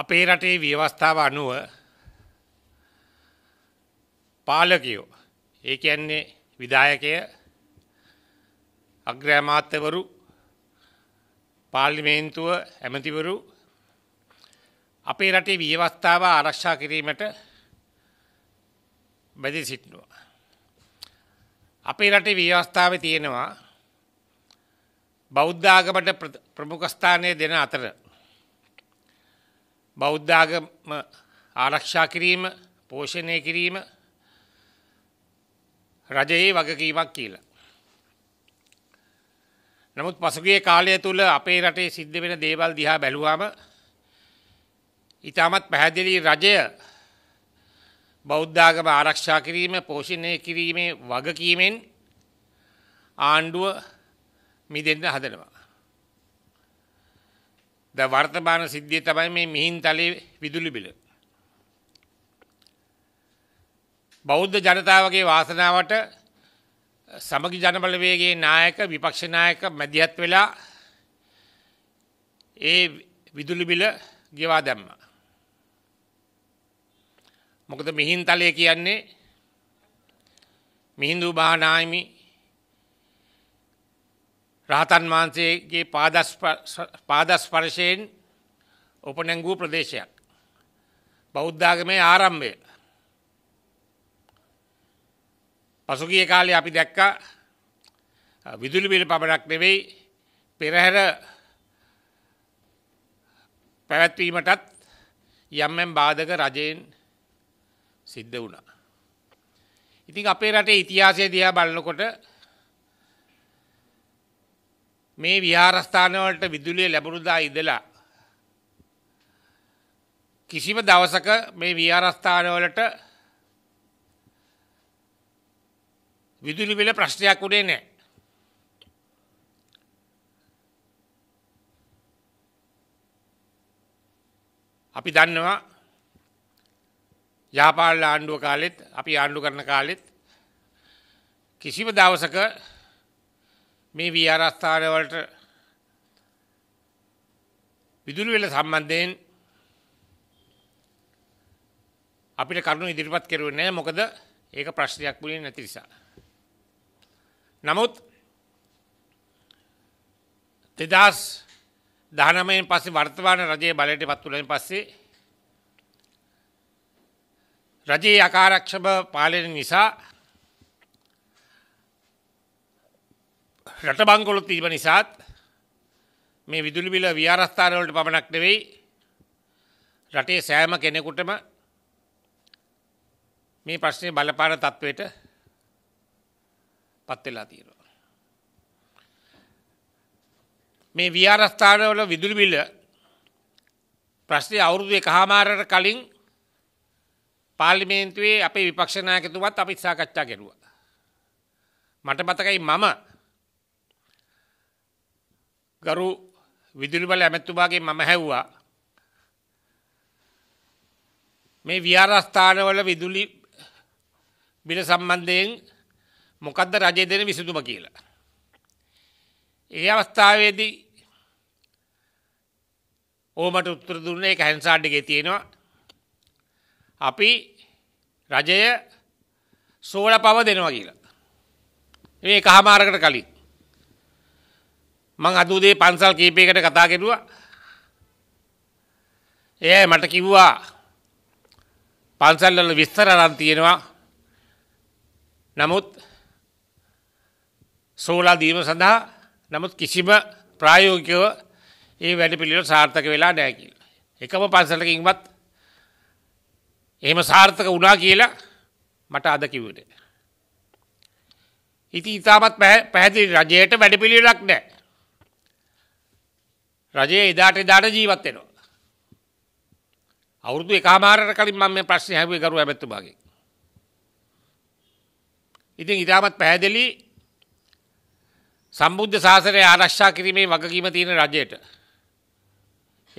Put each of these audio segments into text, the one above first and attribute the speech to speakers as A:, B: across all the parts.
A: අපේ රටේ ව්‍යවස්ථාව අනුව පාලකයෝ ඒ කියන්නේ විදායකය අග්‍රෑමාත්‍යවරු පාර්ලිමේන්තුව ඇමතිවරු අපේ රටේ ව්‍යවස්ථාව ආරක්ෂා කිරීමට බැදි සිටිනවා. අපේ රටේ ව්‍යවස්ථාව තියෙනවා බෞද්ධාගමට ප්‍රමුඛස්ථානය දෙන අතර බෞද්ධාගම ආරක්ෂා කිරීම පෝෂණය කිරීම රජයේ වගකීමක් කියලා. නමුත් පසුගිය කාලය තුල අපේ රටේ සිද්ධ වෙන දේවල් දිහා බැලුවාම ඊටමත් පැහැදිලි රජය බෞද්ධාගම ආරක්ෂා කිරීම පෝෂණය කිරීමේ වගකීමෙන් ආණ්ඩුව මිදෙන්න හදනවා. ද වර්තමාන සිද්ධිය තමයි මේ මිහින්තලේ විදුලි බිල. බෞද්ධ ජනතාවගේ වාසනාවට සමගි ජනබලවේගේ නායක විපක්ෂ නායක මැදිහත් වෙලා ඒ විදුලි බිල ගෙවා දැම්මා. මොකද මිහින්තලේ කියන්නේ මිහිඳු මහා නාහිමි රහතන් වහන්සේගේ පාදස්පර්ශයෙන් උපනැංගූ ප්‍රදේශයක්. බෞද්ධාගමේ ආරම්භය. පසුගිය කාලේ අපි දැක්ක විදුලි බිල පමණක් නෙවෙයි පෙරහැර පැවැත්වීමටත් යම්මැම් බාධක රජයෙන් සිද්ධ වුණා. ඉතින් අපේ රටේ ඉතිහාසය දිහා බලනකොට මේ විහාරස්ථානවලට විදුලිය ලැබුණුදා ඉඳලා කිසිම දවසක මේ විහාරස්ථානවලට විදුලි බිල ප්‍රශ්නයක් උනේ නැහැ. අපි දන්නවා යාපාල ආණ්ඩුව කාලෙත් අපි ආණ්ඩු කරන කාලෙත් කිසිම දවසක මේ විහාරස්ථාන වලට විදුලි වල සම්බන්ධයෙන් අපිට කරුණු ඉදිරිපත් කරුවේ නැහැ මොකද ඒක ප්‍රශ්නයක් වුණේ නැති නිසා. නමුත් 2019න් පස්සේ වර්තමාන රජයේ බලයට පත් වුණාන් පස්සේ රජයේ අකාරක්ෂම පාලනය නිසා රට බංකොලොත් තිබ නිසාත් මේ විදුලි බිල ව්‍යාරස්ථානවලට පමණක් නෙවෙයි රටේ සෑම කෙනෙකුටම මේ ප්‍රශ්නේ බලපාන තත්ත්වයට පත් වෙලා තියෙනවා. මේ ව්‍යාරස්ථානවල විදුලි බිල ප්‍රශ්නේ අවුරුදු එකහමාරකට කලින් පාර්ලිමේන්තුවේ අපේ විපක්ෂ නායකතුමත් අපිත් සාකච්ඡා කරුවා. මට මතකයි මම ගරු විදුලිබල ඇමැත්තුමාගේ මම හැව්වා මේ විහාරස්ථානවල විදුලි බිල සම්බන්ධයෙන් මොකද්ද රජය දෙන විසඳුම කියලා. ඒ අවස්ථාවේදී ඕමට උත්තර දුන්නේ ඒක හැන්සාඩ් එකේ තියෙනවා. අපි රජය සෝල පව දෙනවා කියලා. මේක හමාරකට කලින් මං අදූදේ පන්සල් කීපයකට කතා කෙරුවා එය මට කිව්වා පන්සල්ලල විස්තර අරන් තියෙනවා නමුත් සෝලා දීම සඳහා නමුත් කිසිම ප්‍රායෝගිකව ඒ වැඩ පිළිවෙල සාර්ථක වෙලා නෑ කියලා. එකම පන්සලකින්වත් එහෙම සාර්ථක වුණා කියලා මට අද කිව්වට. ඉතින් ඉතාමත් පැහැදිලි රජයට වැඩ පිළිවෙලක් නෑ. රජයේ එදාට එදාට ජීවත් වෙනවා. අවුරුදු එකමාරකට කලින් මම මේ ප්‍රශ්නේ අහුවේ ගරු ඇමතුමාගෙන්. ඉතින් ඊටමත් පැහැදිලි සම්බුද්ධ ශාසනය ආරක්ෂා කිරීමේ වගකීම තියෙන රජයට.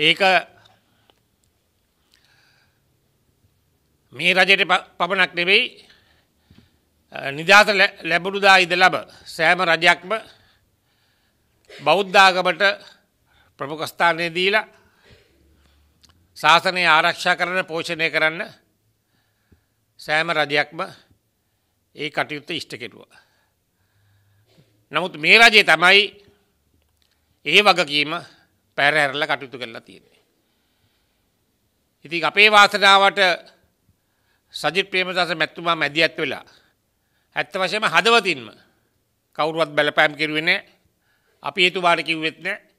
A: ඒක මේ රජයට පමණක් නෙවෙයි නිදහස ලැබුණු දා ඉඳලම සෑම රජයක්ම බෞද්ධ ආගමට ප්‍රමුඛස්ථානය දීලා ශාසනය ආරක්ෂා කරන පෝෂණය කරන්න සෑම රජයක්ම ඒ කටයුත්ත ඉෂ්ට කෙරුවා. නමුත් මේ රජේ තමයි ඒ වගකීම පැරහැරල කටයුතු කරලා තියෙන්නේ. ඉතින් අපේ වාසනාවට සජිත් ප්‍රේමදාස මැතිතුමා මැදි ඇත් වෙලා ඇත්ත වශයෙන්ම හදවතින්ම කවුරුවත් බලපෑම් කෙරුවේ නැහැ. අපි හේතු බාර කිව්වෙත් නැහැ.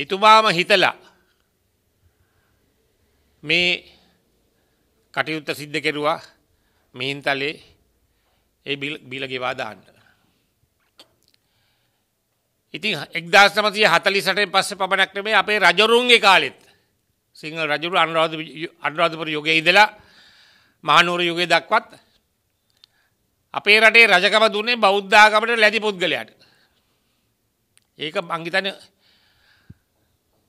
A: එතුමාම හිතලා මේ කටයුත්ත සිද්ධ කෙරුවා මිහින්තලේ ඒ බිල ගෙවා දාන්න. ඉතින් එක්දස් නමතිය හතලිසටේ පස්ස පමණක් නෙමේ අපේ රජරුන්ගේ කාලෙත් සිංහල රජුරු අනුරාධ අනුරාධපුර යුගයේ ඉඳලා මහනුවර යුගයේ දක්වත් අපේ රටේ රජකම දුන්නේ බෞද්ධාගමට ලැබි පුද්ගලයාට. ඒක මං හිතන්නේ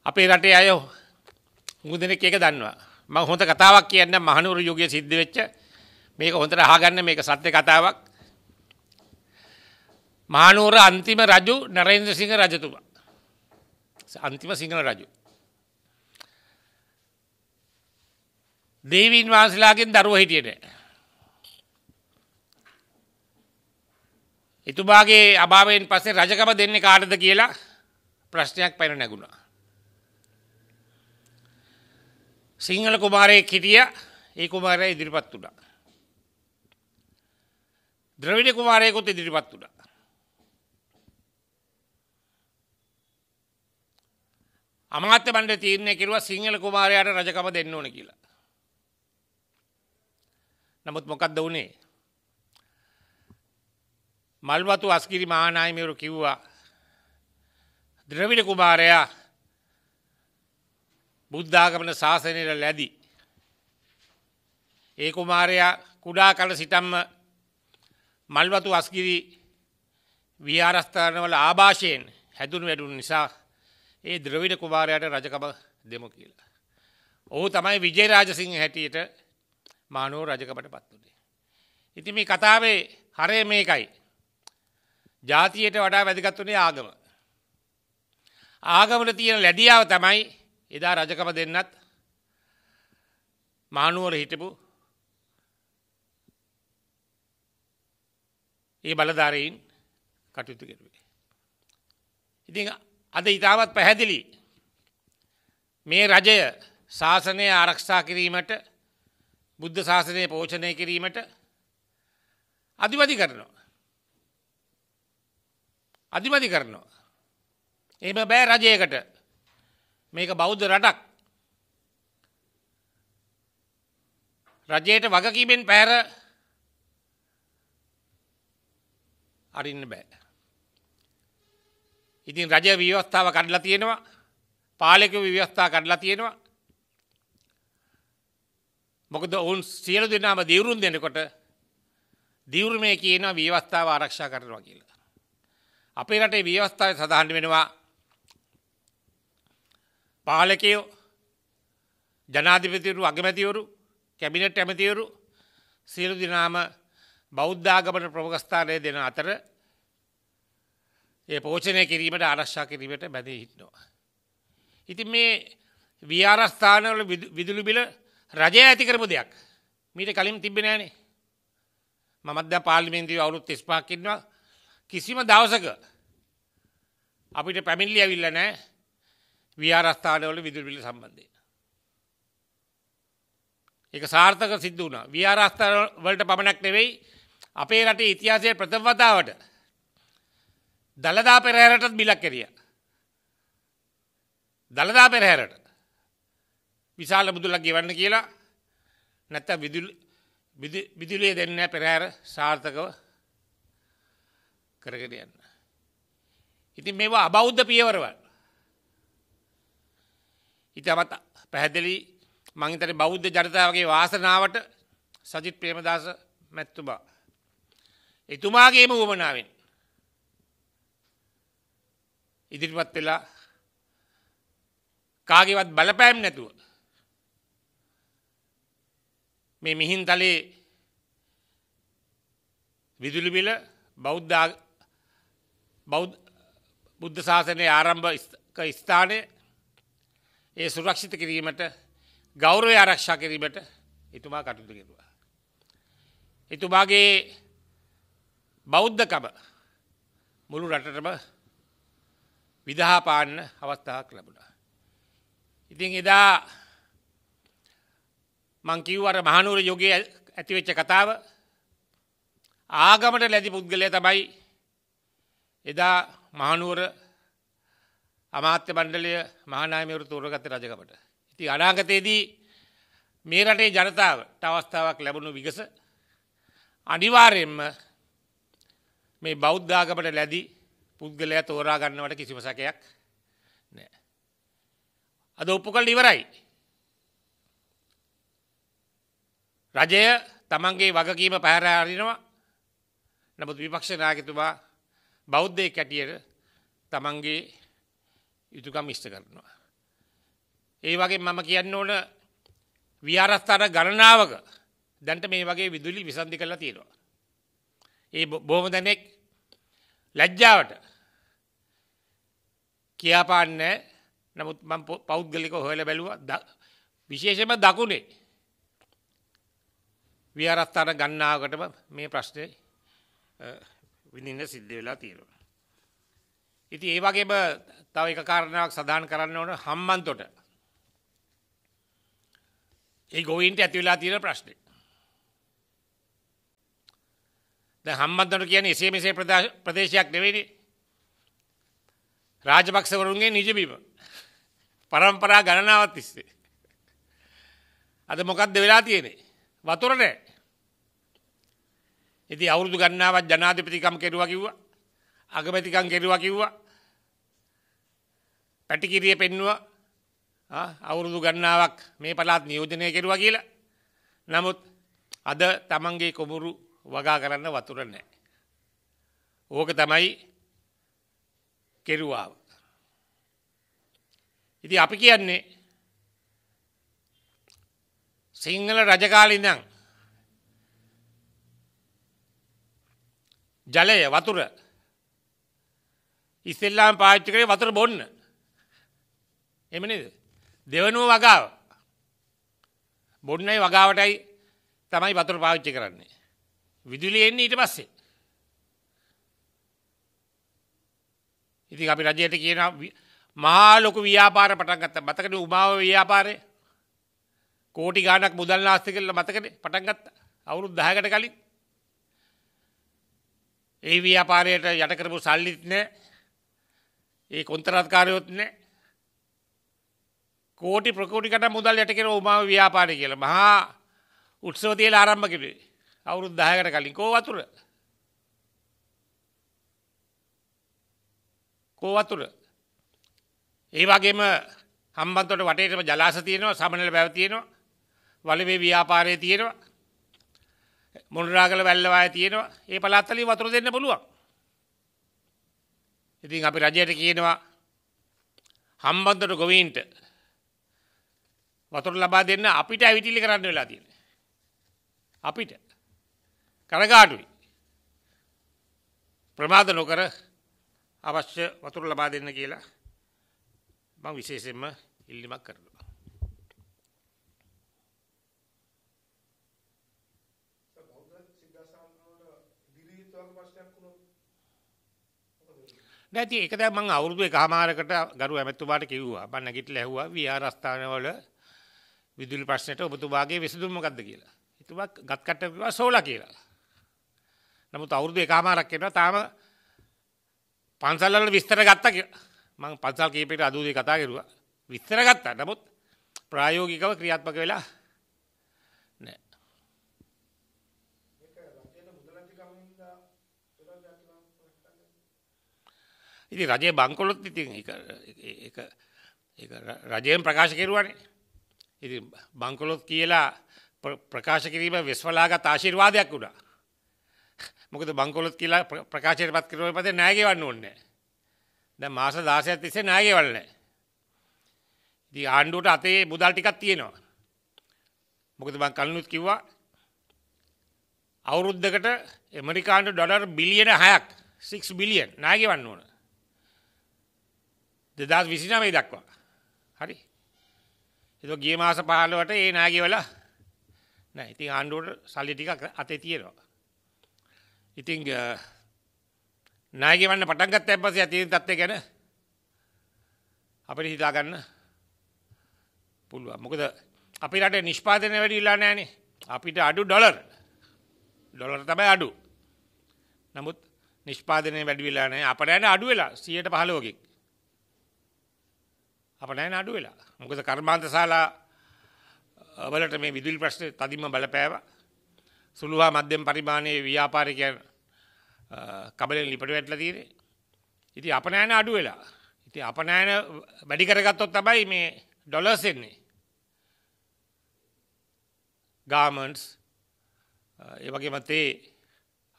A: අපේ රටේ අය හුඟ දෙනෙක් ඒක දන්නවා. මම හොඳ කතාවක් කියන්න මහනුවර යුගයේ සිද්ධ වෙච්ච මේක හොඳට අහගන්න මේක සත්‍ය කතාවක්. මහනුවර අන්තිම රජු නරේන්ද්‍ර සිංහ රජතුමා. අන්තිම සිංහල රජු. දේවීන් වහන්සේලාගෙන් දරුව හිටියේ නැහැ. එතුමාගේ අභාවයෙන් පස්සේ රජකම දෙන්නේ කාටද කියලා ප්‍රශ්නයක් පැන නැගුණා. සිංහල කුමාරයෙක් හිටිය ඒ කුමාරය ඉදිරිපත් වුඩා. ද්‍රවිඩ කුමාරයකුත් ඉදිරිපත් වුඩා. අමාත්‍ය බණ්ඩ තීරණය කිරුව සිංහල කුමාරයට රජකම දෙන්න ඕන කියලා. නමුත් මොකක්ද වනේ. මල්වතු අස්කිරි මානායමවරු කිව්වා ද්‍රවිඩ කුමාරයා බුද්ධාගමන ශාසනයට ලැදි. ඒ කුමාරයා කුඩා කල සිටම්ම මල්වතු අස්කිරි විහාරස්ථානවල ආභාෂයෙන් හැදුන් වැඩුන් නිසා ඒ ද්‍රවිඩ කුමාරයට රජකම දෙමු කියලා. ඔහු තමයි විජේරාජසිංහ හැටියට මානෝ රජකමට පත් වුණේ. ඉතින් මේ කතාවේ හරය මේකයි. ජාතියට වඩා වැදගත් වුණේ ආගම. ආගමට තියෙන ලැබියාව තමයි එදා රජකම දෙන්නත් මානුවර හිටපු ඒ බලධාරයෙන් කටයුතු කෙරුවේ. ඉතිං අද ඉතාවත් පැහැදිලි මේ රජය ශාසනය ආරක්ෂා කිරීමට බුද්ධ ශාසනය පෝෂණය කිරීමට අධිපති කරනවා. අධිපති කරනවා. එම බෑ රජයකට මේක බෞද්ධ රටක්. රජයට වගකීමෙන් පැහැර අරින්න බෑ. ඉතින් රජ ව්‍යවස්ථාව කඩලා තියෙනවා. පාලක ව්‍යවස්ථා කඩලා තියෙනවා. මොකද ඔවුන් සියලු දෙනාම දිවුරුම් දෙනකොට දිවුරුමේ කියන ව්‍යවස්ථාව ආරක්ෂා කරනවා කියලා. අපේ රටේ ව්‍යවස්ථාවේ සඳහන් වෙනවා පාලකයෝ ජනාධිපතිවරු අගමැතිවරු කැබිනට ඇමතිවරු සියලු දිනාම බෞද්ධාගමන ප්‍රමුගස්ථානය දෙන අතර ඒ පෝචනය කිරීමට ආරක්ෂා කිරීමට බැඳී හිටනවා. ඉතින් මේ විහාරස්ථානවල විදුලි බිල රජය ඇති කරපු දෙයක් මීට කලින් තිබෙන ෑනේ මමද පාලිමේන්දී අවුරුත් තිස්පාකින්වා කිසිම දවසක අපිට පැමිල්ලි ඇවිල්ල නෑ විහාරස්ථානවල විදුලි බිල සම්බන්ධයෙන්. ඒක සාර්ථක සිද්ධ වුණා. විහාරස්ථාන වලට පමණක් නෙවෙයි අපේ රටේ ඉතිහාසයේ ප්‍රථම වතාවට දලදා පෙරහැරටත් බිලක් කෙරියා. දලදා පෙරහැරට විශාල මුදලක් ගෙවන්න කියලා නැත්තම් විදුලි විදුලිය දෙන්න පෙරහැර සාර්ථකව කරගෙන යන්න. ඉතින් මේවා අබෞද්ධ පියවරවල්. ඉතාමත් පැහැදිලි මංතර බෞද්ධ ජනතාවගේ වාසනාවට සජිත් ප්‍රේමදාස මැත්තුබා. එතුමාගේම වුවමනාවෙන්. ඉදිරිපත් වෙලා කාගේවත් බලපෑම් නැතුව. මේ මිහින් තලේ විදුලිබිල බෞද්ධ බුද්ධ ශාසනය ආරම්භ ස්ථානය ඒ සුරක්ෂිත කිරීමට ගෞරවය ආරක්ෂා කිරීමට එතුමා කටයුතු කෙරුවා. එතුමාගේ බෞද්ධකම මුළු රටටම විදහාපාන්න අවස්ථාවක් ලැබුණා. ඉතින් එදා මං කිව්වර මහනුවර යෝගයේ ඇතිවෙච්ච කතාව ආගමට ලැබි පුද්ගලයා තමයි එදා මහනුවර අමාත්‍ය බණ්ඩලය මහනායමවරු තෝරගත්ත රජකමට. ඉති අනාගතයේදී මේ රටේ ජනතාවට අවස්ථාවක් ලැබුණු විගස අනිවාරයෙන්ම මේ බෞද්ධාගමට ලැදි පුද්ගලය තෝරා ගන්නවට කිසිම සැකයක් නෑ. අද ඔප්පු කල් ඉවරයි. රජය තමන්ගේ වගකීම පැහැරහරිනවා නමුත් විපක්ෂනාගතුමා බෞද්ධය කැටියට තමන්ගේ යුතුකම් ඉෂ්ට කරනවා. ඒ වගේ මම කියන්න ඕන විහාරස්ථාන ගණනාවක දැන්ට මේ වගේ විදුලි විසන්ධි කරලා තියෙනවා. ඒ බොහොම දැනෙක් ලැජ්ජාවට කියාපාන්න නමුත් මම පෞද්ගලික හොයලා බැලුවා විශේෂයෙන්ම දකුණේ විහාරස්ථාන ගණනාවකටම මේ ප්‍රශ්නේ විඳින්න සිද්ධ වෙලා තියෙනවා. ඉති ඒ වගේම තව එක කාරණාවක් සඳහන් කරන්න ඕන හම්බන්තොට ඒ ගොවීන්ට ඇතිවෙලා තියෙන ප්‍රශ්නේ දැන් හම්බන්තොට කියන්නේ එසේ මෙසේ ප්‍රදේශයක් නෙවෙයිනේ රාජපක්ෂවරුන්ගේ නිජබිම પરම්පරා ගණනාවක් තිස්සේ අද මොකක්ද වෙලා තියෙන්නේ වතුර නැහැ ඉතින් අවුරුදු ගණනාවක් ජනාධිපතිකම් කෙරුවා කිව්වා අගමැතිකම් කෙරුවා කිව්වා පැටිකිරිය පෙන්වා අවුරුදු ගන්නාවක් මේ පලාත් නියෝජනය කෙරුවා කියලා. නමුත් අද තමන්ගේ කොමුරු වගා කරන්න වතුර නෑ. ඕක තමයි කෙරුවාව. ඉති අපි කියන්නේ සිංහල රජකාලිඳං ජලය වතුර ඉස්සෙල්ලාම් පාච්චිකරේ වතුර බොන්න එම නේද? දෙවනුව වගාව. බොන්නයි වගාවටයි තමයි වතුර පාවිච්චි කරන්නේ. විදුලිය එන්නේ ඊට පස්සේ. ඉතින් අපි රජයට කියන මහා ලොකු ව්‍යාපාර පටන් ගත්තා. මතකද උමාව ව්‍යාපාරේ? කෝටි ගාණක් මුදල් නාස්ති කරලා මතකද පටන් ගත්තා. අවුරුදු 10කට කලින්. ඒ ව්‍යාපාරයට යට කරපු සල්ලිත් නැහැ. ඒ කොන්ත්‍රාත්කාරයොත් නැහැ. කෝටි ප්‍රකෝටිකට මුදල් යටකෙන උමාව ව්‍යාපාරය කියල මහා උත්සවතියල ආරම්භ කිරේ අවුරුදු දායකට කලින් කෝ වතුර කෝ වතුර ඒ වගේම හම්බන්තොට වටේටම ජලාස තියෙනවා සමනල පැවතියෙනවා වලවේ ව්‍යාපාරය තියෙනවා මොනරාගල වැල්ලවාය තියෙනවා ඒ පළත්තලින් වතුර දෙන්න පුළුවන් ඉතින් අපි රජයට කියනවා හම්බන්තොට ගොවීන්ට වතුර ලබා දෙන්න අපිට ඇවිටිලි කරන්න වෙලා තියෙන. අපිට කරගාටුයි. ප්‍රමාද නොකර අවශ්‍ය වතුර ලබා දෙන්න කියලා මම විශේෂයෙන්ම ඉල්ලීමක් කරනවා. නැති ඒක දැන් මම අවුරුදු එකමාරකට ගරු ඇමතුමාට කිව්වා. මම නැගිටලා ඇහුවා විහාරස්ථානවල විදුලි ප්‍රශ්නයට ඔබතුමාගේ විසඳුම මොකද්ද කියලා. එතුමා ගත් කට්ට කිව්වා සෝලා කියලා. නමුත් අවුරුදු එකමාරක් වෙනවා තාම පන්සල් වල විස්තර ගත්තා කියලා. මම පන්සල් කීපෙට අදූදී කතා කරුවා. විස්තර ගත්තා. නමුත් ප්‍රායෝගිකව ක්‍රියාත්මක වෙලා නැහැ. ඉතින් රජයේ බංකොලොත් ඉතින් ඒක ඒක ඒක රජයෙන් ප්‍රකාශ කෙරුවානේ. ඉති බංකොලොත් කියලා ප්‍රකාශ කිරීම වෙස්වලාගත් ආශිර්වාදයක් වුණා. මොකද බංකොලොත් කියලා ප්‍රකාශයට පත් කිරීම පතේ නෑගෙවන්න ඕනේ. දැන් මාස 16ක් තිස්සේ නෑගෙවල් නැහැ. ඉතින් ආණ්ඩුවට අතේ මුදල් ටිකක් තියෙනවා. මොකද මං කලිනුත් කිව්වා අවුරුද්දකට ඇමරිකානු ඩොලර් බිලියන 6ක් 6 බිලියන් නෑගෙවන්න ඕන. 2029 දක්වා. හරි. ඒක ගිය මාස 15ට ඒ නාගිවල නෑ ඉතින් ආණ්ඩුවට සල්ලි ටිකක් අතේ තියෙනවා. ඉතින් නාගිවන්න පටන් ගත්තයින් පස්සේ තියෙන තත්ත්වය ගැන අපිට හිතා ගන්න පුළුවන්. මොකද අපේ රටේ නිෂ්පාදනය වැඩි වෙලා නෑනේ. අපිට අඩු ඩොලර්. ඩොලර් තමයි අඩු. නමුත් නිෂ්පාදනය වැඩි වෙලා නෑ. අපට යන අඩු වෙලා 115කින්. අප නෑන අඩු වෙලා මොකද කර්මාන්තශාලා වලට මේ විදුලි ප්‍රශ්න තදින්ම බලපෑවා සුළුවා මධ්‍යම පරිමාණයේ ව්‍යාපාරිකයන් කබලෙන් ලිපට වැටලා තියෙන්නේ ඉතින් අප නෑන අඩු වෙලා ඉතින් අප නෑන වැඩි කරගත්තොත් තමයි මේ ඩොලර්ස් එන්නේ ගාමන්ට්ස් ඒ වගේම තේ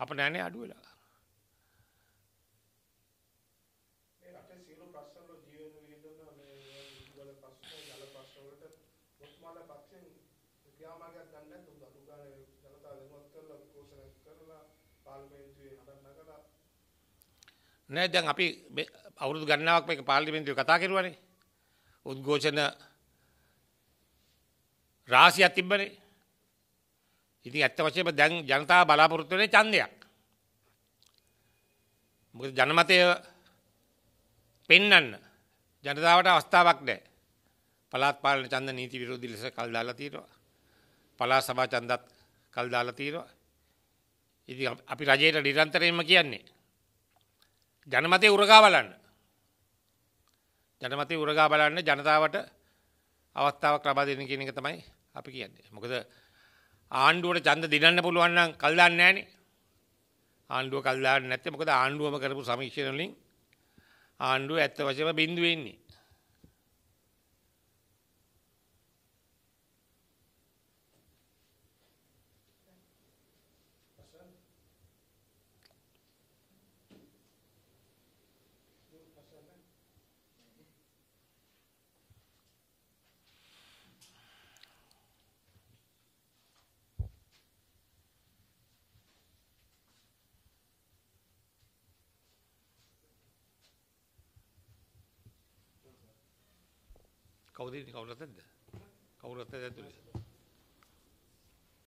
A: අප නෑනේ අඩු වෙලා වලට මුස්මාලා පක්ෂෙන් ක්‍රියාමාර්ගයක් ගන්න නැත්නම් අඩු ගානේ ජනතාව දැනුවත් කරලා උද්ඝෝෂණ කරලා පාර්ලිමේන්තුවේ හදන්න නගලා නෑ දැන් අපි අවුරුදු ගණනාවක් මේක පාර්ලිමේන්තුවේ කතා කරුවානේ උද්ඝෝෂණ රාශියක් තිබ්බනේ ඉතින් ඇත්ත වශයෙන්ම දැන් ජනතාව බලාපොරොත්තු වෙන්නේ ඡන්දයක් මොකද ජනමතය පෙන්වන්න ජනතාවට අවස්ථාවක් නැහැ පළාත් පාලන ඡන්ද නීති විරෝධී ලෙස කල් දාලා තියෙනවා. පළාත් සභා ඡන්දත් කල් දාලා තියෙනවා. ඉතින් අපි රජයට නිරන්තරයෙන්ම කියන්නේ ජනමතය උරගා බලන්න. ජනමතය උරගා බලන්න ජනතාවට අවස්ථාවක් ලබා දෙන්න කියන එක තමයි අපි කියන්නේ. මොකද ආණ්ඩුවට ඡන්ද දිනන්න පුළුවන් නම් කල් දාන්නේ නැහනේ. ආණ්ඩුව කල් දාන්නේ නැත්තේ මොකද ආණ්ඩුවම කරපු සමීක්ෂණ වලින් ආණ්ඩුව ඇත්ත වශයෙන්ම බිඳුවේ ඉන්නේ. කවුද ඉන්නේ කවුරුත් නැද්ද? කවුරුත් නැද්ද ඇතුලේ?